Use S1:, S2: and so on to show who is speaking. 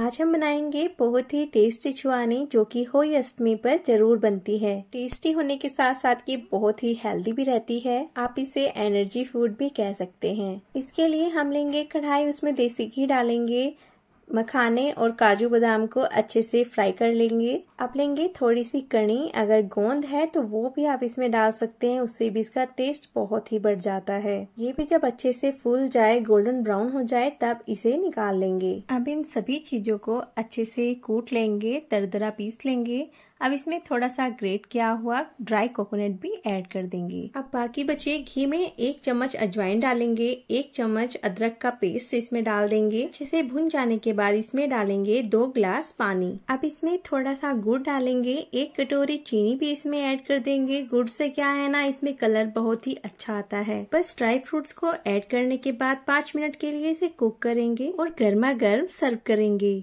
S1: आज हम बनाएंगे बहुत ही टेस्टी छुआनी जो कि होई अष्टमी पर जरूर बनती है टेस्टी होने के साथ साथ ये बहुत ही हेल्दी भी रहती है आप इसे एनर्जी फूड भी कह सकते हैं इसके लिए हम लेंगे कढ़ाई उसमें देसी घी डालेंगे मखाने और काजू बादाम को अच्छे से फ्राई कर लेंगे आप लेंगे थोड़ी सी कणी अगर गोंद है तो वो भी आप इसमें डाल सकते हैं उससे भी इसका टेस्ट बहुत ही बढ़ जाता है ये भी जब अच्छे से फूल जाए गोल्डन ब्राउन हो जाए तब इसे निकाल लेंगे अब इन सभी चीजों को अच्छे से कूट लेंगे दरदरा पीस लेंगे अब इसमें थोड़ा सा ग्रेट किया हुआ ड्राई कोकोनट भी ऐड कर देंगे अब बाकी बचे घी में एक चम्मच अजवाइन डालेंगे एक चम्मच अदरक का पेस्ट इसमें डाल देंगे अच्छे से भुन जाने के बाद इसमें डालेंगे दो ग्लास पानी अब इसमें थोड़ा सा गुड़ डालेंगे एक कटोरी चीनी भी इसमें ऐड कर देंगे गुड़ से क्या है ना इसमें कलर बहुत ही अच्छा आता है बस ड्राई फ्रूट्स को ऐड करने के बाद पाँच मिनट के लिए इसे कुक करेंगे और गर्मा गर्म सर्व करेंगे